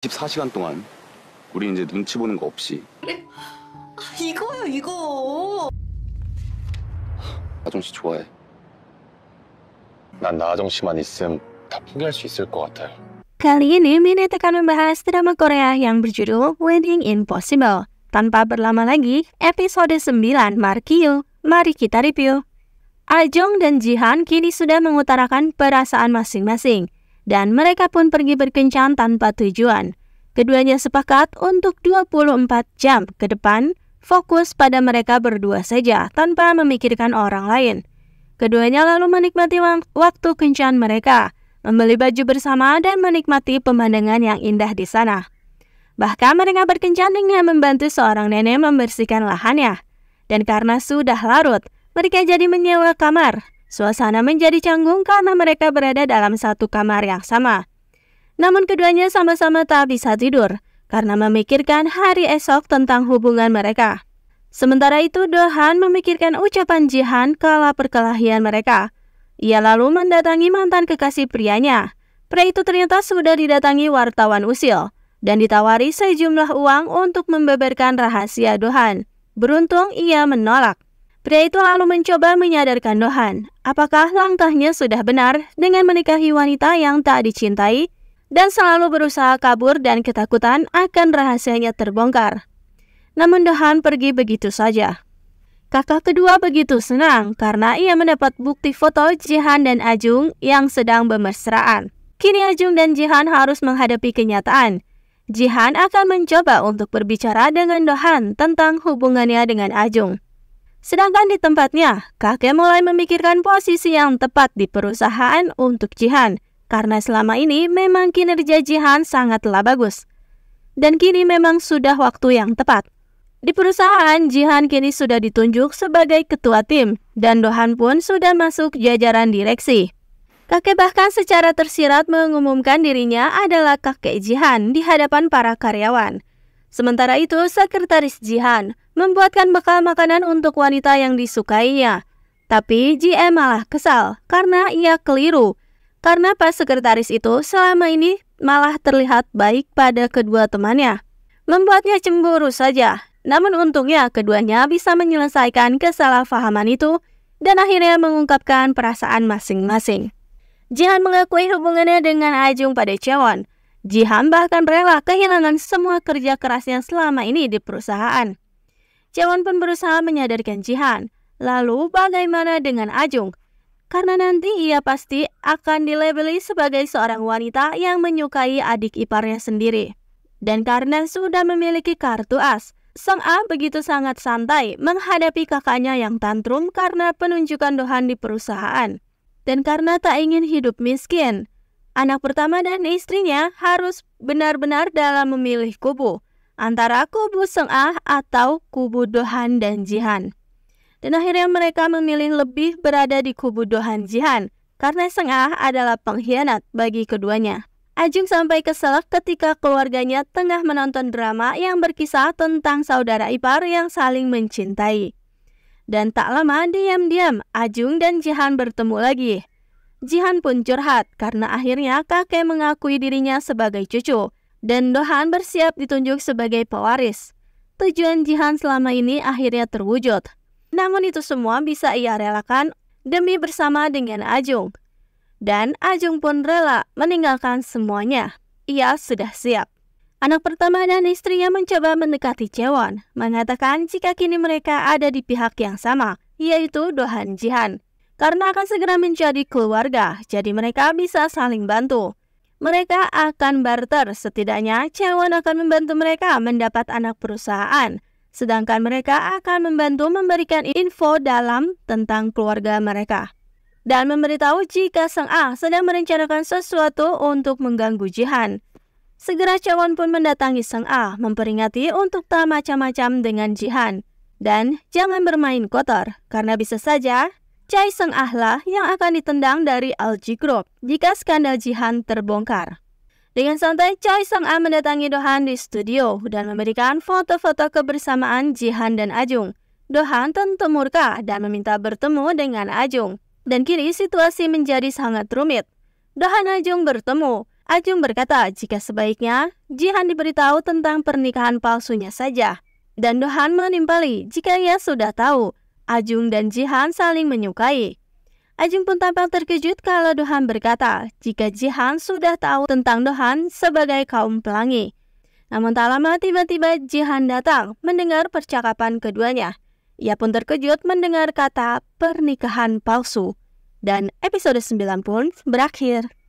24시간 동안 우리 이제 눈치 보는 거 없이 이거요 이거 나정 씨 좋아해 난 나정 씨만 있음 다 포기할 수 있을 것 같아요 Kali ini Minit akan membahas drama Korea yang berjudul Wedding Impossible. Tanpa berlama lagi, episode 9 Markyu. Mari kita review. Ajong dan Jihan kini sudah mengutarakan perasaan masing-masing dan mereka pun pergi berkencan tanpa tujuan. Keduanya sepakat untuk 24 jam ke depan fokus pada mereka berdua saja tanpa memikirkan orang lain. Keduanya lalu menikmati waktu kencan mereka, membeli baju bersama dan menikmati pemandangan yang indah di sana. Bahkan mereka berkencan dengan membantu seorang nenek membersihkan lahannya. Dan karena sudah larut, mereka jadi menyewa kamar Suasana menjadi canggung karena mereka berada dalam satu kamar yang sama. Namun keduanya sama-sama tak bisa tidur karena memikirkan hari esok tentang hubungan mereka. Sementara itu Dohan memikirkan ucapan Jihan kala perkelahian mereka. Ia lalu mendatangi mantan kekasih prianya. Pria itu ternyata sudah didatangi wartawan usil dan ditawari sejumlah uang untuk membeberkan rahasia Dohan. Beruntung ia menolak. Pria itu lalu mencoba menyadarkan Nohan, apakah langkahnya sudah benar dengan menikahi wanita yang tak dicintai dan selalu berusaha kabur dan ketakutan akan rahasianya terbongkar. Namun Nohan pergi begitu saja. Kakak kedua begitu senang karena ia mendapat bukti foto Jihan dan Ajung yang sedang bermesraan. Kini Ajung dan Jihan harus menghadapi kenyataan. Jihan akan mencoba untuk berbicara dengan Dohan tentang hubungannya dengan Ajung. Sedangkan di tempatnya, kakek mulai memikirkan posisi yang tepat di perusahaan untuk Jihan, karena selama ini memang kinerja Jihan sangatlah bagus. Dan kini memang sudah waktu yang tepat. Di perusahaan, Jihan kini sudah ditunjuk sebagai ketua tim, dan Dohan pun sudah masuk jajaran direksi. Kakek bahkan secara tersirat mengumumkan dirinya adalah kakek Jihan di hadapan para karyawan. Sementara itu, Sekretaris Jihan membuatkan bekal makanan untuk wanita yang disukainya. Tapi JM malah kesal karena ia keliru. Karena pas sekretaris itu selama ini malah terlihat baik pada kedua temannya. Membuatnya cemburu saja. Namun untungnya keduanya bisa menyelesaikan kesalahpahaman itu dan akhirnya mengungkapkan perasaan masing-masing. Jihan mengakui hubungannya dengan Ajung pada cawan. Jihan bahkan rela kehilangan semua kerja kerasnya selama ini di perusahaan. Jawan pun berusaha menyadarkan Jihan. Lalu bagaimana dengan Ajung? Karena nanti ia pasti akan dilabeli sebagai seorang wanita yang menyukai adik iparnya sendiri. Dan karena sudah memiliki kartu as, Sang A begitu sangat santai menghadapi kakaknya yang tantrum karena penunjukan Dohan di perusahaan. Dan karena tak ingin hidup miskin, Anak pertama dan istrinya harus benar-benar dalam memilih kubu antara kubu Seng'ah atau kubu Dohan dan Jihan. Dan akhirnya mereka memilih lebih berada di kubu Dohan Jihan karena Seng'ah adalah pengkhianat bagi keduanya. Ajung sampai kesel ketika keluarganya tengah menonton drama yang berkisah tentang saudara ipar yang saling mencintai. Dan tak lama diam-diam Ajung dan Jihan bertemu lagi. Jihan pun curhat karena akhirnya kakek mengakui dirinya sebagai cucu dan Dohan bersiap ditunjuk sebagai pewaris. Tujuan Jihan selama ini akhirnya terwujud. Namun itu semua bisa ia relakan demi bersama dengan Ajung. Dan Ajung pun rela meninggalkan semuanya. Ia sudah siap. Anak pertama dan istrinya mencoba mendekati Cewon, mengatakan jika kini mereka ada di pihak yang sama, yaitu Dohan Jihan karena akan segera menjadi keluarga, jadi mereka bisa saling bantu. Mereka akan barter, setidaknya Cewon akan membantu mereka mendapat anak perusahaan, sedangkan mereka akan membantu memberikan info dalam tentang keluarga mereka. Dan memberitahu jika Sang Ah sedang merencanakan sesuatu untuk mengganggu Jihan. Segera Cewon pun mendatangi Sang Ah memperingati untuk tak macam-macam dengan Jihan. Dan jangan bermain kotor, karena bisa saja Jason Ahlah yang akan ditendang dari LG Group jika skandal Jihan terbongkar. Dengan santai, Choi Sung Ah mendatangi Dohan di studio dan memberikan foto-foto kebersamaan Jihan dan Ajung. Dohan tentu murka dan meminta bertemu dengan Ajung. Dan kini situasi menjadi sangat rumit. Dohan Ajung bertemu. Ajung berkata jika sebaiknya Jihan diberitahu tentang pernikahan palsunya saja. Dan Dohan menimpali jika ia sudah tahu Ajung dan Jihan saling menyukai. Ajung pun tampak terkejut kalau Dohan berkata jika Jihan sudah tahu tentang Dohan sebagai kaum pelangi. Namun tak lama tiba-tiba Jihan datang mendengar percakapan keduanya. Ia pun terkejut mendengar kata pernikahan palsu. Dan episode 9 pun berakhir.